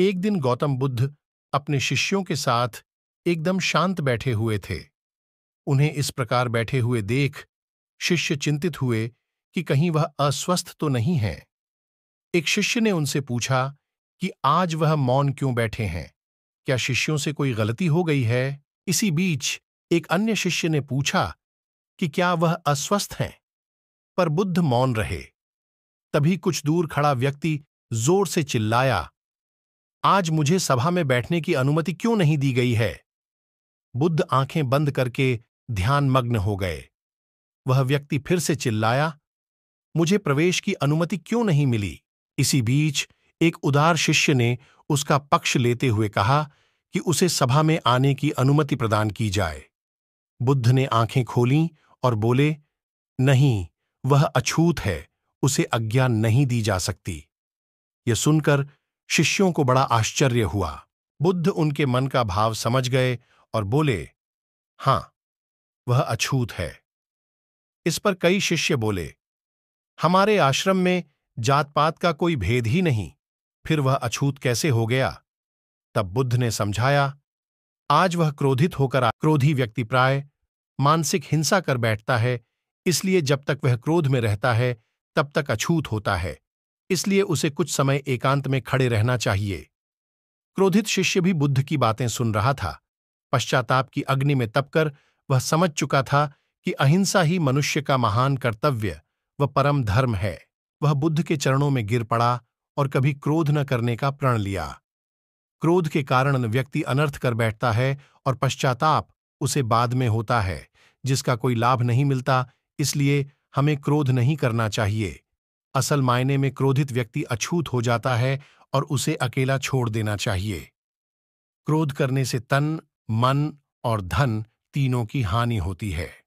एक दिन गौतम बुद्ध अपने शिष्यों के साथ एकदम शांत बैठे हुए थे उन्हें इस प्रकार बैठे हुए देख शिष्य चिंतित हुए कि कहीं वह अस्वस्थ तो नहीं है एक शिष्य ने उनसे पूछा कि आज वह मौन क्यों बैठे हैं क्या शिष्यों से कोई गलती हो गई है इसी बीच एक अन्य शिष्य ने पूछा कि क्या वह अस्वस्थ हैं पर बुद्ध मौन रहे तभी कुछ दूर खड़ा व्यक्ति जोर से चिल्लाया आज मुझे सभा में बैठने की अनुमति क्यों नहीं दी गई है बुद्ध आंखें बंद करके ध्यान मग्न हो गए वह व्यक्ति फिर से चिल्लाया मुझे प्रवेश की अनुमति क्यों नहीं मिली इसी बीच एक उदार शिष्य ने उसका पक्ष लेते हुए कहा कि उसे सभा में आने की अनुमति प्रदान की जाए बुद्ध ने आंखें खोलीं और बोले नहीं वह अछूत है उसे अज्ञान नहीं दी जा सकती यह सुनकर शिष्यों को बड़ा आश्चर्य हुआ बुद्ध उनके मन का भाव समझ गए और बोले हां वह अछूत है इस पर कई शिष्य बोले हमारे आश्रम में जात पात का कोई भेद ही नहीं फिर वह अछूत कैसे हो गया तब बुद्ध ने समझाया आज वह क्रोधित होकर क्रोधी व्यक्ति प्राय मानसिक हिंसा कर बैठता है इसलिए जब तक वह क्रोध में रहता है तब तक अछूत होता है इसलिए उसे कुछ समय एकांत में खड़े रहना चाहिए क्रोधित शिष्य भी बुद्ध की बातें सुन रहा था पश्चाताप की अग्नि में तपकर वह समझ चुका था कि अहिंसा ही मनुष्य का महान कर्तव्य व परम धर्म है वह बुद्ध के चरणों में गिर पड़ा और कभी क्रोध न करने का प्रण लिया क्रोध के कारण व्यक्ति अनर्थ कर बैठता है और पश्चाताप उसे बाद में होता है जिसका कोई लाभ नहीं मिलता इसलिए हमें क्रोध नहीं करना चाहिए असल मायने में क्रोधित व्यक्ति अछूत हो जाता है और उसे अकेला छोड़ देना चाहिए क्रोध करने से तन मन और धन तीनों की हानि होती है